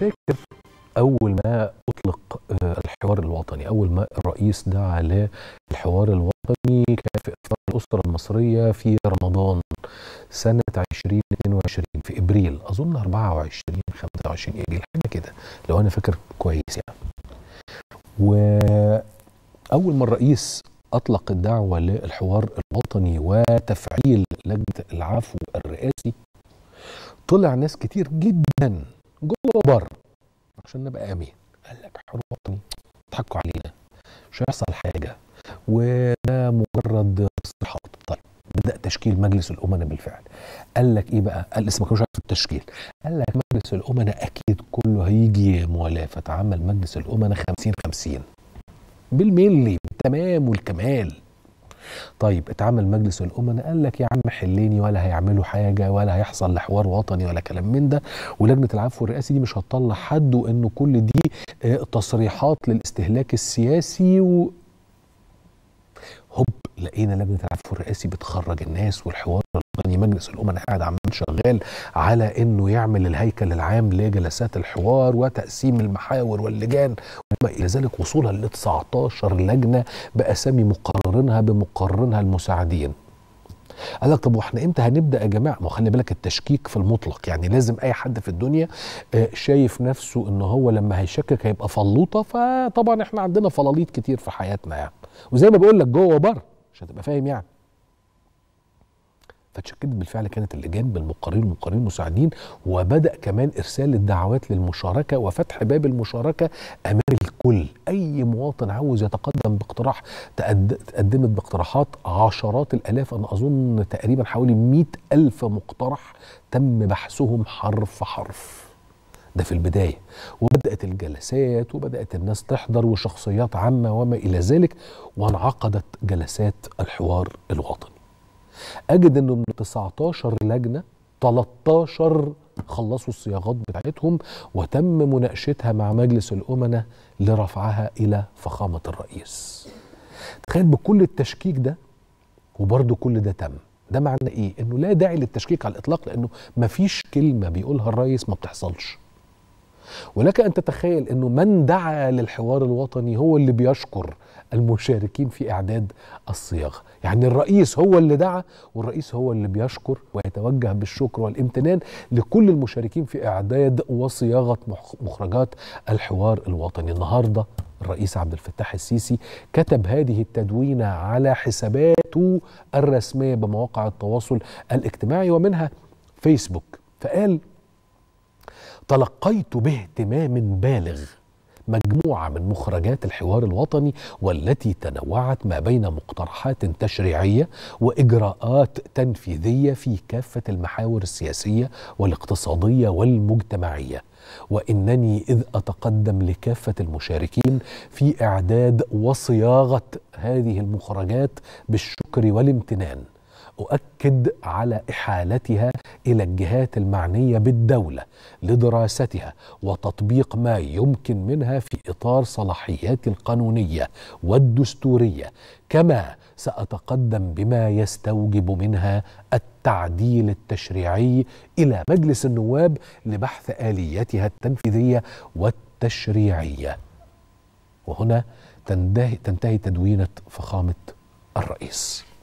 فاكر اول ما اطلق آه، الحوار الوطني اول ما الرئيس دعا للحوار الوطني كان في افطار الاسره المصريه في رمضان سنه 2022 في ابريل اظن 24 25 ابريل حاجه كده لو انا فاكر كويس يعني واول ما الرئيس اطلق الدعوه للحوار الوطني وتفعيل لجنه العفو الرئاسي طلع ناس كتير جدا بره عشان نبقى امين قال لك حروب وطني اضحكوا علينا مش هيحصل حاجه وده مجرد تصريحات طيب بدا تشكيل مجلس الامناء بالفعل قال لك ايه بقى قال اسمك مش عارف التشكيل قال لك مجلس الامناء اكيد كله هيجي موالاه فتعمل مجلس الامناء 50 50 بالميلي بالتمام والكمال طيب اتعمل مجلس الامم قال لك يا عم حليني ولا هيعملوا حاجه ولا هيحصل لحوار وطني ولا كلام من ده ولجنه العفو الرئاسي دي مش هتطلع حد وانه كل دي آه، تصريحات للاستهلاك السياسي و هوب لقينا لجنه العفو الرئاسي بتخرج الناس والحوار الوطني مجلس الامم قاعد عمال شغال على انه يعمل الهيكل العام لجلسات الحوار وتقسيم المحاور واللجان وما الى ذلك وصولا ل 19 لجنه باسامي مقررينها بمقررينها المساعدين قال لك طب واحنا امتى هنبدا يا جماعه ما خلي بالك التشكيك في المطلق يعني لازم اي حد في الدنيا آه، شايف نفسه ان هو لما هيشكك هيبقى فلوطه فطبعا احنا عندنا فلاليط كتير في حياتنا يعني وزي ما بقول لك جوه وبره مش هتبقى فاهم يعني فتشكلت بالفعل كانت اللجان بالمقررين والمقررين المساعدين وبدا كمان ارسال الدعوات للمشاركه وفتح باب المشاركه امام الكل اي مواطن عاوز يتقدم باقتراح تقدمت باقتراحات عشرات الالاف انا اظن تقريبا حوالي مئة الف مقترح تم بحثهم حرف حرف ده في البداية وبدأت الجلسات وبدأت الناس تحضر وشخصيات عامة وما إلى ذلك وانعقدت جلسات الحوار الوطني اجد انه من 19 لجنه 13 خلصوا الصياغات بتاعتهم وتم مناقشتها مع مجلس الامناء لرفعها الى فخامه الرئيس. تخيل بكل التشكيك ده وبرضه كل ده تم. ده معنى ايه؟ انه لا داعي للتشكيك على الاطلاق لانه مفيش كلمه بيقولها الرئيس ما بتحصلش. ولك ان تتخيل انه من دعا للحوار الوطني هو اللي بيشكر المشاركين في اعداد الصياغه، يعني الرئيس هو اللي دعا والرئيس هو اللي بيشكر ويتوجه بالشكر والامتنان لكل المشاركين في اعداد وصياغه مخرجات الحوار الوطني، النهارده الرئيس عبد الفتاح السيسي كتب هذه التدوينه على حساباته الرسميه بمواقع التواصل الاجتماعي ومنها فيسبوك، فقال تلقيت باهتمام بالغ مجموعة من مخرجات الحوار الوطني والتي تنوعت ما بين مقترحات تشريعية وإجراءات تنفيذية في كافة المحاور السياسية والاقتصادية والمجتمعية وإنني إذ أتقدم لكافة المشاركين في إعداد وصياغة هذه المخرجات بالشكر والامتنان أؤكد على إحالتها الى الجهات المعنيه بالدوله لدراستها وتطبيق ما يمكن منها في اطار صلاحيات القانونيه والدستوريه كما ساتقدم بما يستوجب منها التعديل التشريعي الى مجلس النواب لبحث اليتها التنفيذيه والتشريعيه وهنا تنتهي تدوينه فخامه الرئيس